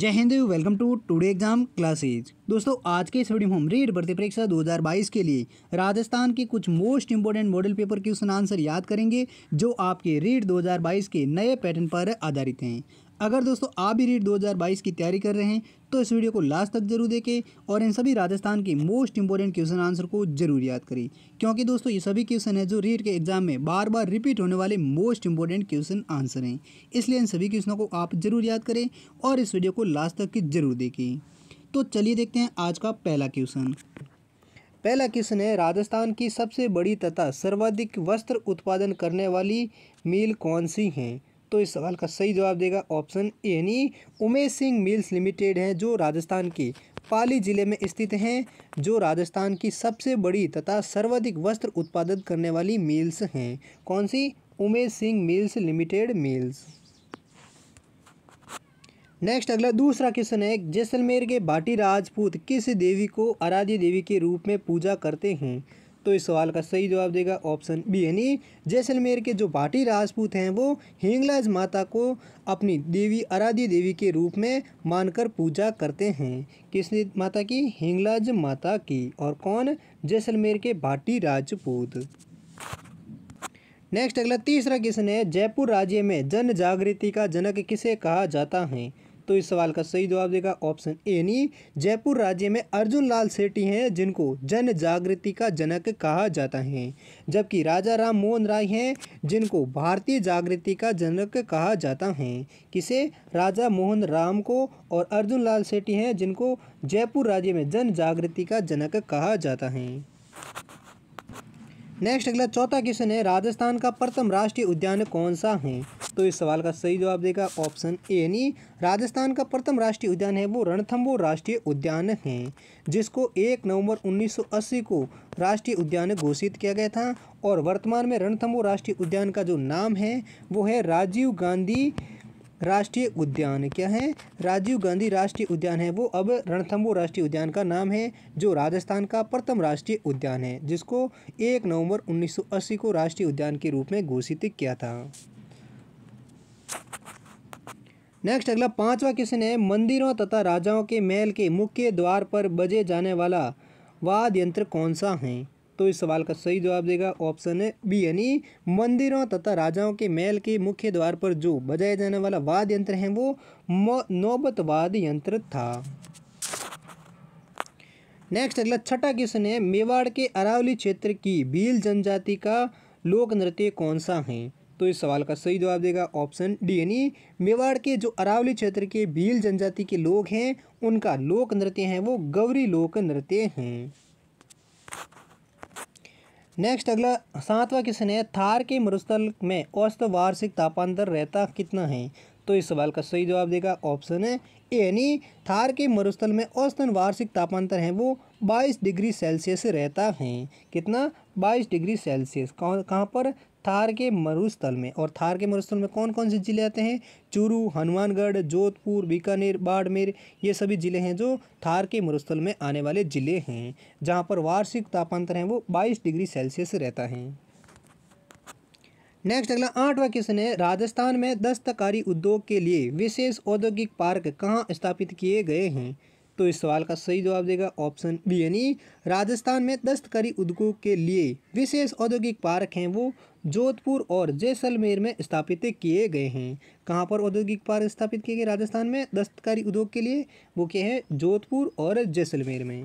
जय हिंद welcome to today exam classes दोस्तों आज के इस वीडियो में हम रीड भर्ती परीक्षा 2022 के लिए राजस्थान के कुछ most important model paper question answer याद करेंगे जो आपके रीड 2022 के नए पैटर्न पर आधारित हैं अगर दोस्तों आप भी रीट 2022 की तैयारी कर रहे हैं तो इस वीडियो को लास्ट तक जरूर देखें और इन सभी राजस्थान के मोस्ट इंपॉर्टेंट क्वेश्चन आंसर को जरूर याद करें क्योंकि दोस्तों ये सभी क्वेश्चन है जो रीट के एग्जाम में बार बार रिपीट होने वाले मोस्ट इंपॉर्टेंट क्वेश्चन आंसर हैं इसलिए इन सभी क्वेश्चनों को आप जरूर याद करें और इस वीडियो को लास्ट तक जरूर देखें तो चलिए देखते हैं आज का पहला क्वेश्चन पहला क्वेश्चन है राजस्थान की सबसे बड़ी तथा सर्वाधिक वस्त्र उत्पादन करने वाली मील कौन सी हैं तो इस सवाल का सही जवाब देगा ऑप्शन ए यानी उमेश सिंह मिल्स लिमिटेड है जो राजस्थान के पाली जिले में स्थित हैं जो राजस्थान की सबसे बड़ी तथा सर्वाधिक वस्त्र उत्पादन करने वाली मिल्स हैं कौन सी Umesh Singh mills limited mills next अगला दूसरा क्वेश्चन है जैसलमेर के भाटी राजपूत किस देवी को आराध्य देवी के रूप में पूजा करते हैं तो इस सवाल का सही जवाब देगा ऑप्शन बी यानी जैसलमेर के जो भाटी राजपूत हैं वो हिंगलाज माता को अपनी देवी आराध्य देवी के रूप में मानकर पूजा करते हैं किस माता की हिंगलाज माता की और कौन जैसलमेर के भाटी राजपूत नेक्स्ट अगला तीसरा क्वेश्चन है जयपुर राज्य में जन जागृति का जनक किसे कहा जाता है तो इस सवाल का सही जवाब देगा ऑप्शन ए नहीं जयपुर राज्य में अर्जुन लाल सेठी हैं जिनको जन जागृति का जनक कहा जाता है जबकि राजा राम मोहन राय हैं जिनको भारतीय जागृति का जनक कहा जाता है किसे राजा मोहन राम को और अर्जुन लाल सेठी हैं जिनको जयपुर राज्य में जन जागृति का जनक कहा जाता है नेक्स्ट अगला चौथा क्वेश्चन है राजस्थान का प्रथम राष्ट्रीय उद्यान कौन सा है तो इस सवाल का सही जवाब देगा ऑप्शन ए यानी राजस्थान का प्रथम राष्ट्रीय उद्यान है वो रणथम्बोर राष्ट्रीय उद्यान है जिसको एक नवंबर 1980 को राष्ट्रीय उद्यान घोषित किया गया था और वर्तमान में रणथम्बोर राष्ट्रीय उद्यान का जो नाम है वो है राजीव गांधी राष्ट्रीय उद्यान क्या है राजीव गांधी राष्ट्रीय उद्यान है वो अब रणथंबोर राष्ट्रीय उद्यान का नाम है जो राजस्थान का प्रथम राष्ट्रीय उद्यान है जिसको एक नवंबर 1980 को राष्ट्रीय उद्यान के रूप में घोषित किया था नेक्स्ट अगला पांचवा क्वेश्चन है मंदिरों तथा राजाओं के महल के मुख्य द्वार पर बजे जाने वाला वाद्य यंत्र कौन सा है तो इस सवाल का सही जवाब देगा ऑप्शन है बी यानी मंदिरों तथा राजाओं के महल के मुख्य द्वार पर जो बजाया जाने वाला वाद यंत्र है वो नौबत यंत्र था नेक्स्ट अगला छठा क्वेश्चन है मेवाड़ के अरावली क्षेत्र की भील जनजाति का लोक नृत्य कौन सा है तो इस सवाल का सही जवाब देगा ऑप्शन डी यानी मेवाड़ के जो अरावली क्षेत्र के भील जनजाति के लोग हैं उनका लोक नृत्य है वो गौरी लोक नृत्य हैं नेक्स्ट अगला सातवां क्वेश्चन है थार के मरुस्थल में औसत वार्षिक तापांतर रहता कितना है तो इस सवाल का सही जवाब देगा ऑप्शन है यानी थार के मरुस्थल में औसतन वार्षिक तापांतर है वो 22 डिग्री सेल्सियस रहता है कितना 22 डिग्री सेल्सियस कहाँ कहाँ पर थार के मरुस्थल में और थार के मरुस्थल में कौन कौन से ज़िले आते हैं चूरू हनुमानगढ़ जोधपुर बीकानेर बाड़मेर ये सभी ज़िले हैं जो थार के मरुस्थल में आने वाले ज़िले हैं जहाँ पर वार्षिक तापांतर है वो बाईस डिग्री सेल्सियस रहता है नेक्स्ट अगला आठवां क्वेश्चन है राजस्थान में दस्तकारी उद्योग के लिए विशेष औद्योगिक पार्क कहाँ स्थापित किए गए हैं तो इस सवाल का सही जवाब देगा ऑप्शन बी यानी राजस्थान में दस्तकारी उद्योग के लिए विशेष औद्योगिक पार्क हैं वो जोधपुर और जैसलमेर में स्थापित किए गए हैं कहाँ पर औद्योगिक पार्क स्थापित किए गए राजस्थान में दस्तकारी उद्योग के लिए वो क्या है जोधपुर और जैसलमेर में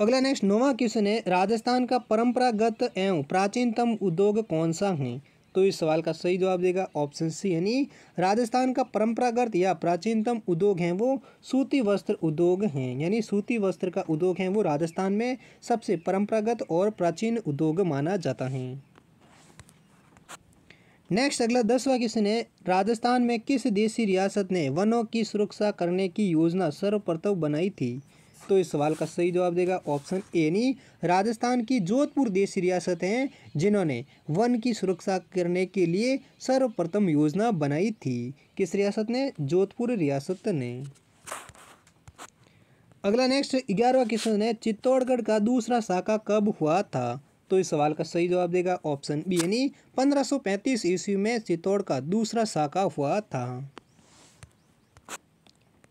अगला नेक्स्ट नौवा क्वेश्चन है राजस्थान का परंपरागत एवं प्राचीनतम उद्योग कौन सा है तो इस सवाल का सही जवाब देगा ऑप्शन सी यानी राजस्थान का परंपरागत या प्राचीनतम उद्योग हैं वो सूती वस्त्र उद्योग हैं यानी सूती वस्त्र का उद्योग है वो राजस्थान में सबसे परंपरागत और प्राचीन उद्योग माना जाता है नेक्स्ट अगला दसवा क्वेश्चन है राजस्थान में किस देशी रियासत ने वनों की सुरक्षा करने की योजना सर्वप्रथम बनाई थी तो इस सवाल का सही जवाब देगा ऑप्शन ए नी राजस्थान की जोधपुर देश रियासत हैं जिन्होंने वन की सुरक्षा करने के लिए सर्वप्रथम योजना बनाई थी किस रियासत ने जोधपुर रियासत ने अगला नेक्स्ट ग्यारहवा क्वेश्चन है चित्तौड़गढ़ का दूसरा शाखा कब हुआ था तो इस सवाल का सही जवाब देगा ऑप्शन बी यानी 1535 ईस्वी में चित्तौड़ का दूसरा शाखा हुआ था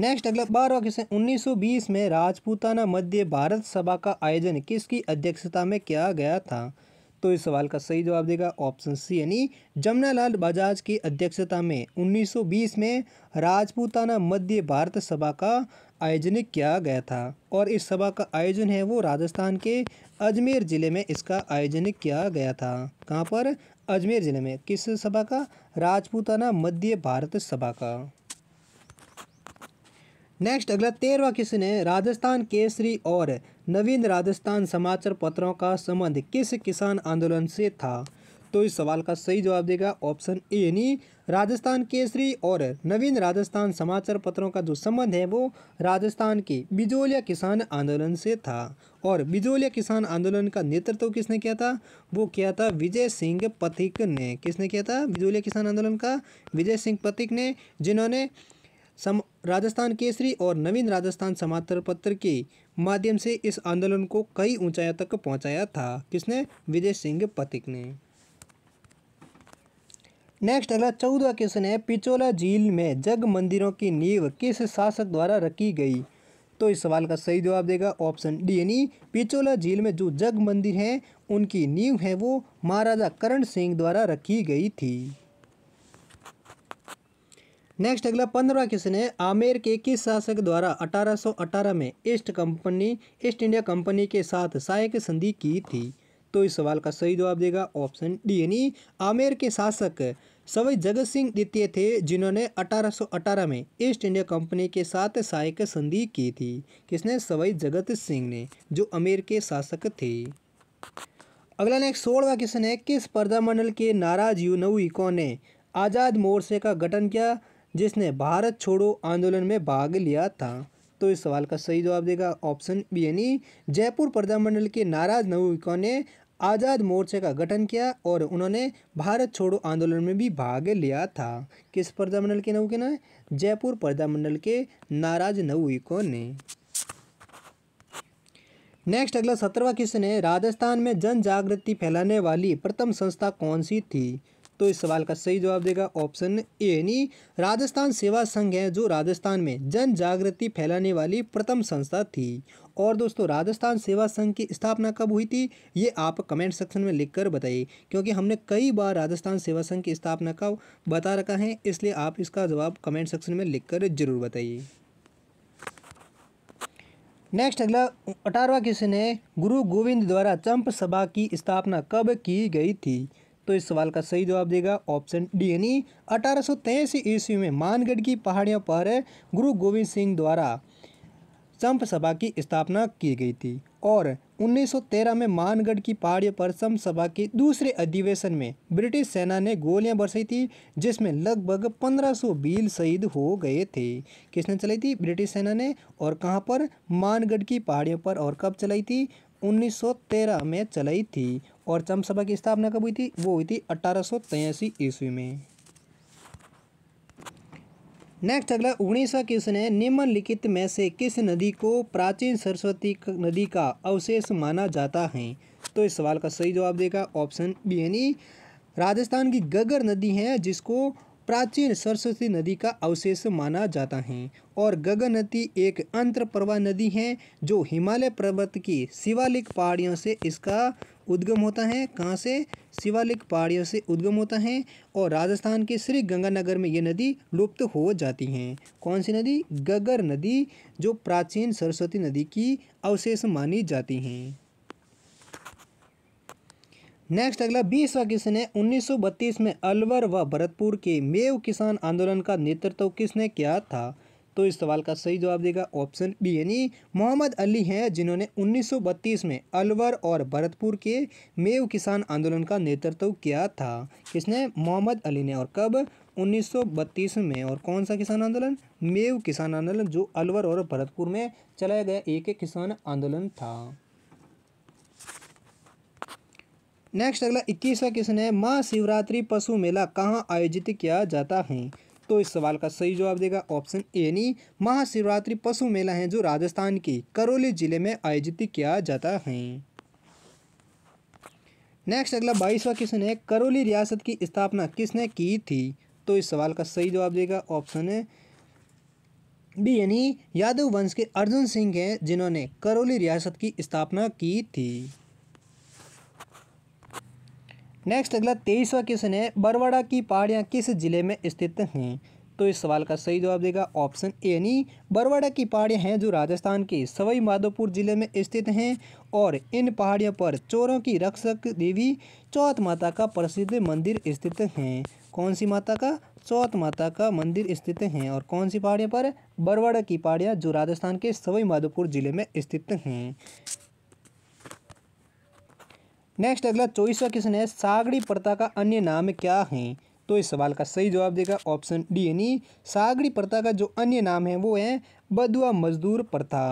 नेक्स्ट अगला बारह क्वेश्चन उन्नीस सौ बीस में राजपूताना मध्य भारत सभा का आयोजन किसकी अध्यक्षता में किया गया था तो इस सवाल का सही जवाब देगा ऑप्शन सी यानी जमुनालाल बजाज की अध्यक्षता में 1920 में राजपूताना मध्य भारत सभा का आयोजन किया गया था और इस सभा का आयोजन है वो राजस्थान के अजमेर ज़िले में इसका आयोजन किया गया था कहाँ पर अजमेर ज़िले में किस सभा का राजपूताना मध्य भारत सभा का नेक्स्ट अगला तेरहवा क्वेश्चन है राजस्थान केसरी और नवीन राजस्थान समाचार पत्रों का संबंध किस किसान आंदोलन से था तो इस सवाल का सही जवाब देगा ऑप्शन ए यानी राजस्थान केसरी और नवीन राजस्थान समाचार पत्रों का जो संबंध है वो राजस्थान के बिजोलिया किसान आंदोलन से था और बिजोलिया किसान आंदोलन का नेतृत्व किसने किया था वो किया था विजय सिंह पथिक ने किसने किया था बिजोलिया किसान आंदोलन का विजय सिंह पथिक ने जिन्होंने सम राजस्थान केसरी और नवीन राजस्थान समाचार पत्र के माध्यम से इस आंदोलन को कई ऊंचाइयों तक पहुंचाया था किसने विजय सिंह पथिक ने नेक्स्ट अगला चौदह क्वेश्चन है पिचोला झील में जग मंदिरों की नींव किस शासक द्वारा रखी गई तो इस सवाल का सही जवाब देगा ऑप्शन डी यानी पिचोला झील में जो जग मंदिर हैं उनकी नींव है वो महाराजा करण सिंह द्वारा रखी गई थी नेक्स्ट अगला पंद्रवा क्वेश्चन है आमेर के किस शासक द्वारा 1818 में east company east India company के साथ सहायक संधि की थी तो इस सवाल का सही जवाब देगा ऑप्शन डी यानी आमेर के शासक सवई जगत सिंह द्वितीय थे जिन्होंने 1818 में ईस्ट इंडिया कंपनी के साथ सहायक संधि की थी किसने सवई जगत सिंह ने जो आमेर के शासक थे अगला नेक्स्ट सोलवा क्वेश्चन है किस प्रजामंडल के नाराज यू नवी ने आज़ाद मोर्चे का गठन किया जिसने भारत छोड़ो आंदोलन में भाग लिया था तो इस सवाल का सही जवाब देगा ऑप्शन बी यानी जयपुर प्रजामंडल के नाराज नवयुवकों ने आज़ाद मोर्चे का गठन किया और उन्होंने भारत छोड़ो आंदोलन में भी भाग लिया था किस प्रजामंडल के नौ ने जयपुर प्रजामंडल के नाराज नवयुवकों ने नेक्स्ट अगला सत्रवा क्वेश्चन है राजस्थान में जन जागृति फैलाने वाली प्रथम संस्था कौन सी थी तो इस सवाल का सही जवाब देगा ऑप्शन ए यानी राजस्थान सेवा संघ है जो राजस्थान में जन जागृति फैलाने वाली प्रथम संस्था थी और दोस्तों राजस्थान सेवा संघ की स्थापना कब हुई थी ये आप कमेंट सेक्शन में लिखकर बताइए क्योंकि हमने कई बार राजस्थान सेवा संघ की स्थापना का बता रखा है इसलिए आप इसका जवाब कमेंट सेक्शन में लिख जरूर बताइए नेक्स्ट अगला अठारवा क्वेश्चन है गुरु गोविंद द्वारा चंप सभा की स्थापना कब की गई थी तो इस सवाल का सही जवाब देगा ऑप्शन डी यानी अठारह सौ ईस्वी में मानगढ़ की पहाड़ियों पर गुरु गोविंद सिंह द्वारा संप सभा की स्थापना की गई थी और 1913 में मानगढ़ की पहाड़ियों पर संप सभा के दूसरे अधिवेशन में ब्रिटिश सेना ने गोलियां बरसाई थी जिसमें लगभग 1500 भील शहीद हो गए थे किसने चलाई थी ब्रिटिश सेना ने और कहां पर मानगढ़ की पहाड़ियों पर और कब चलाई थी 1913 में चलाई थी और चमसभा की स्थापना कब हुई थी वो हुई थी अठारह ईस्वी में नेक्स्ट अगला उड़ीसा क्वेश्चन ने निम्नलिखित में से किस नदी को प्राचीन सरस्वती नदी का अवशेष माना जाता है तो इस सवाल का सही जवाब देगा ऑप्शन बी यानी राजस्थान की गगर नदी है जिसको प्राचीन सरस्वती नदी का अवशेष माना जाता है और गगन नदी एक अंतर प्रवाह नदी है जो हिमालय पर्वत की शिवालिक पहाड़ियों से इसका उद्गम होता है कहाँ से शिवालिक पहाड़ियों से उद्गम होता है और राजस्थान के श्री गंगानगर में ये नदी लुप्त हो जाती हैं कौन सी नदी गगर नदी जो प्राचीन सरस्वती नदी की अवशेष मानी जाती हैं नेक्स्ट अगला बीसवा क्वेश्चन है 1932 में अलवर व भरतपुर के मेव किसान आंदोलन का नेतृत्व किसने किया था तो इस सवाल का सही जवाब देगा ऑप्शन बी यानी मोहम्मद अली हैं जिन्होंने 1932 में अलवर और भरतपुर के मेव किसान आंदोलन का नेतृत्व किया था किसने मोहम्मद अली ने और कब 1932 में और कौन सा किसान आंदोलन मेव किसान आंदोलन जो अलवर और भरतपुर में चलाया गया एक किसान आंदोलन था नेक्स्ट अगला इक्कीसवा क्वेश्चन है महाशिवरात्रि पशु मेला कहाँ आयोजित किया जाता है तो इस सवाल का सही जवाब देगा ऑप्शन ए यानी महाशिवरात्रि पशु मेला है जो राजस्थान के करौली जिले में आयोजित किया जाता है नेक्स्ट अगला बाईसवा क्वेश्चन है करौली रियासत की स्थापना किसने की थी तो इस सवाल का सही जवाब देगा ऑप्शन बी यानी यादव वंश के अर्जुन सिंह हैं जिन्होंने करौली रियासत की स्थापना की थी नेक्स्ट अगला तेईसवा क्वेश्चन है बरवाड़ा की पहाड़ियाँ किस जिले में स्थित हैं तो इस सवाल का सही जवाब देगा ऑप्शन ए यानी बरवाड़ा की पहाड़ियाँ हैं जो राजस्थान के सवाई माधोपुर जिले में स्थित हैं और इन पहाड़ियों पर चोरों की रक्षक देवी चौथ माता का प्रसिद्ध मंदिर स्थित हैं कौन सी माता का चौथ माता का मंदिर स्थित हैं और कौन सी पहाड़ियों पर बरवाड़ा की पहाड़ियाँ जो राजस्थान के सवाई माधोपुर जिले में स्थित हैं नेक्स्ट अगला चौबीसवा क्वेश्चन है सागरी प्रथा का अन्य नाम क्या है तो इस सवाल का सही जवाब देगा ऑप्शन डी यानी सागरी प्रथा का जो अन्य नाम है वो है बदुआ मजदूर प्रथा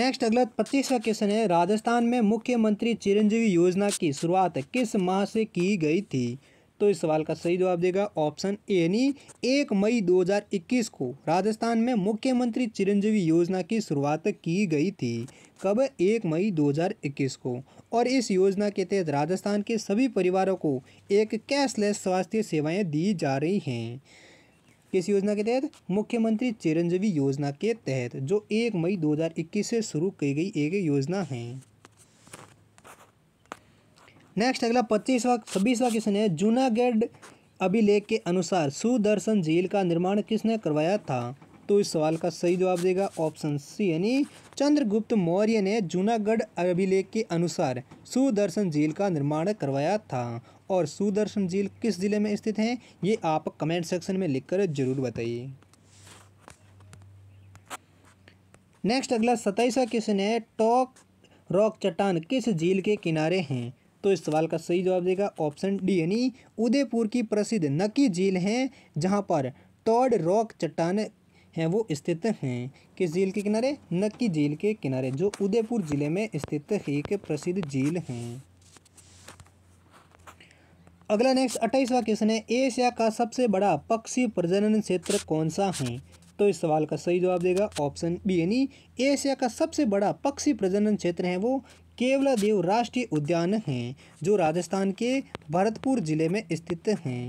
नेक्स्ट अगला पच्चीसवा क्वेश्चन है राजस्थान में मुख्यमंत्री चिरंजीवी योजना की शुरुआत किस माह से की गई थी तो इस सवाल का सही जवाब देगा ऑप्शन ए यानी एक मई 2021 को राजस्थान में मुख्यमंत्री चिरंजीवी योजना की शुरुआत की गई थी कब एक मई 2021 को और इस योजना के तहत राजस्थान के सभी परिवारों को एक कैशलेस स्वास्थ्य सेवाएं दी जा रही हैं किस योजना के तहत मुख्यमंत्री चिरंजीवी योजना के तहत जो एक मई दो से शुरू की गई एक योजना है नेक्स्ट अगला पच्चीसवा छब्बीसवा क्वेश्चन है जूनागढ़ अभिलेख के अनुसार सुदर्शन झील का निर्माण किसने करवाया था तो इस सवाल का सही जवाब देगा ऑप्शन सी यानी चंद्रगुप्त मौर्य ने जूनागढ़ अभिलेख के अनुसार सुदर्शन झील का निर्माण करवाया था और सुदर्शन झील किस जिले में स्थित है ये आप कमेंट सेक्शन में लिखकर जरूर बताइए नेक्स्ट अगला सताइसवा क्वेश्चन है टॉक रॉक चट्टान किस झील के किनारे हैं तो इस सवाल का सही जवाब देगा ऑप्शन डी यानी उदयपुर की प्रसिद्ध नकी झील है जहाँ पर टॉड रॉक चट्टान हैं वो स्थित हैं किस झील के किनारे नक्की झील के किनारे जो उदयपुर ज़िले में स्थित एक प्रसिद्ध झील हैं अगला नेक्स्ट अट्ठाईसवा क्वेश्चन है एशिया का सबसे बड़ा पक्षी प्रजनन क्षेत्र कौन सा है तो इस सवाल का सही जवाब देगा ऑप्शन बी यानी एशिया का सबसे बड़ा पक्षी प्रजनन क्षेत्र है वो केवला देव राष्ट्रीय उद्यान हैं जो राजस्थान के भरतपुर जिले में स्थित हैं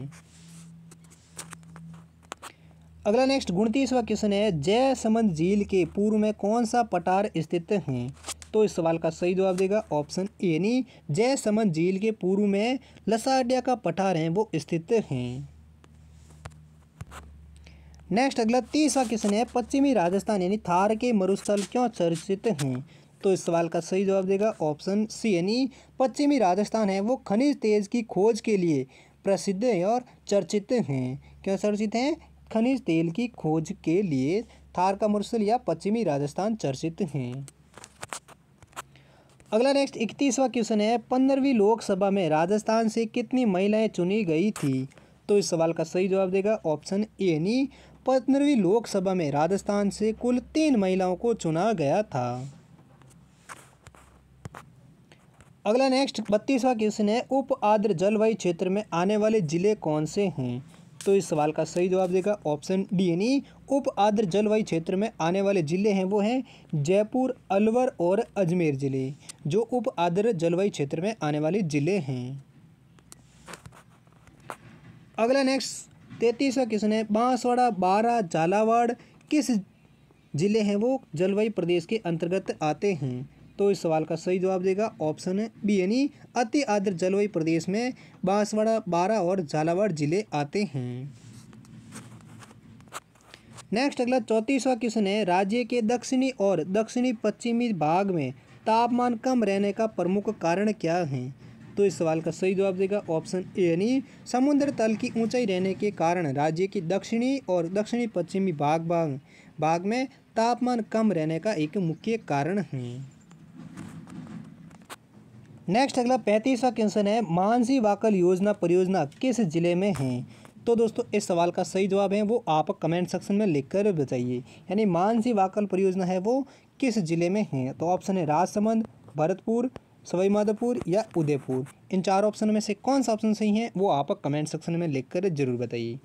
अगला नेक्स्ट उनतीसवा क्वेश्चन है जय समंद झील के पूर्व में कौन सा पठार स्थित है तो इस सवाल का सही जवाब देगा ऑप्शन ए यानी जय समंद झील के पूर्व में लसाडिया का पठार है वो स्थित है नेक्स्ट अगला तीसवा क्वेश्चन है पश्चिमी राजस्थान यानी थार के मरुस्थल क्यों चर्चित हैं तो इस सवाल का सही जवाब देगा ऑप्शन सी यानी पश्चिमी राजस्थान है वो खनिज तेज की खोज के लिए प्रसिद्ध है और चर्चित हैं क्या चर्चित हैं खनिज तेल की खोज के लिए थार का मुरसल या पश्चिमी राजस्थान चर्चित हैं अगला नेक्स्ट इकतीसवा क्वेश्चन है पंद्रहवीं लोकसभा में राजस्थान से कितनी महिलाएं चुनी गई थी तो इस सवाल का सही जवाब देगा ऑप्शन ए यानी पंद्रहवीं लोकसभा में राजस्थान से कुल तीन महिलाओं को चुना गया था अगला नेक्स्ट बत्तीसवा क्वेश्चन है उप आर्द्र जलवायु क्षेत्र में आने वाले जिले कौन से हैं तो इस सवाल का सही जवाब देगा ऑप्शन डी यानी उप आर्द्र जलवायु क्षेत्र में आने वाले जिले हैं वो हैं जयपुर अलवर और अजमेर जिले जो उप आर्द्र जलवायु क्षेत्र में आने वाले जिले हैं अगला नेक्स्ट तैतीसवा क्वेश्चन है बांसवाड़ा बारा झालावाड़ किस जिले हैं वो जलवायु प्रदेश के अंतर्गत आते हैं तो इस सवाल का सही जवाब देगा ऑप्शन बी यानी अति आद्र जलवायु प्रदेश में बांसवाड़ा बारा और झालावाड़ जिले आते हैं नेक्स्ट अगला चौंतीसवा क्वेश्चन है राज्य के दक्षिणी और दक्षिणी पश्चिमी भाग में तापमान कम रहने का प्रमुख कारण क्या है तो इस सवाल का सही जवाब देगा ऑप्शन ए यानी समुद्र तल की ऊंचाई रहने के कारण राज्य की दक्षिणी और दक्षिणी पश्चिमी भाग भाग भाग में तापमान कम रहने का एक मुख्य कारण है नेक्स्ट अगला पैंतीसवा क्वेश्चन है मानसी वाकल योजना परियोजना किस जिले में है तो दोस्तों इस सवाल का सही जवाब है वो आप कमेंट सेक्शन में लिखकर बताइए यानी मानसी वाकल परियोजना है वो किस जिले में है तो ऑप्शन है राजसमंद भरतपुर सवाई माधोपुर या उदयपुर इन चार ऑप्शन में से कौन सा ऑप्शन सही है वो आप कमेंट सेक्शन में लिखकर जरूर बताइए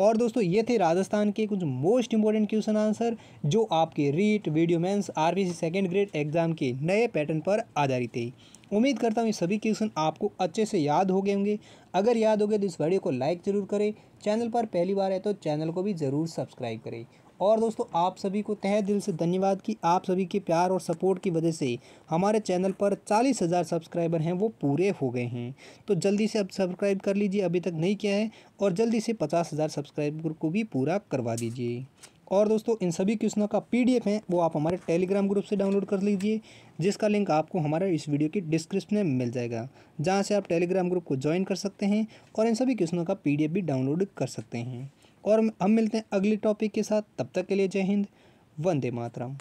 और दोस्तों ये थे राजस्थान के कुछ मोस्ट इंपॉर्टेंट क्वेश्चन आंसर जो आपके REET video mains RBC second grade exam के नए पैटर्न पर आधारित थे उम्मीद करता हूँ ये सभी क्वेश्चन आपको अच्छे से याद हो गए होंगे अगर याद हो गए तो इस वीडियो को लाइक ज़रूर करें चैनल पर पहली बार है तो चैनल को भी ज़रूर सब्सक्राइब करें और दोस्तों आप सभी को तहे दिल से धन्यवाद कि आप सभी के प्यार और सपोर्ट की वजह से हमारे चैनल पर चालीस हज़ार सब्सक्राइबर हैं वो पूरे हो गए हैं तो जल्दी से अब सब्सक्राइब कर लीजिए अभी तक नहीं किया है और जल्दी से पचास हज़ार सब्सक्राइबर को भी पूरा करवा दीजिए और दोस्तों इन सभी क्वेश्चनों का एफ़ है वो आप हमारे टेलीग्राम ग्रुप से डाउनलोड कर लीजिए जिसका लिंक आपको हमारे इस वीडियो की डिस्क्रिप्शन में मिल जाएगा जहाँ से आप टेलीग्राम ग्रुप को ज्वाइन कर सकते हैं और इन सभी क्वेश्चनों का एफ़ भी डाउनलोड कर सकते हैं और हम मिलते हैं अगले टॉपिक के साथ तब तक के लिए जय हिंद वंदे मातरम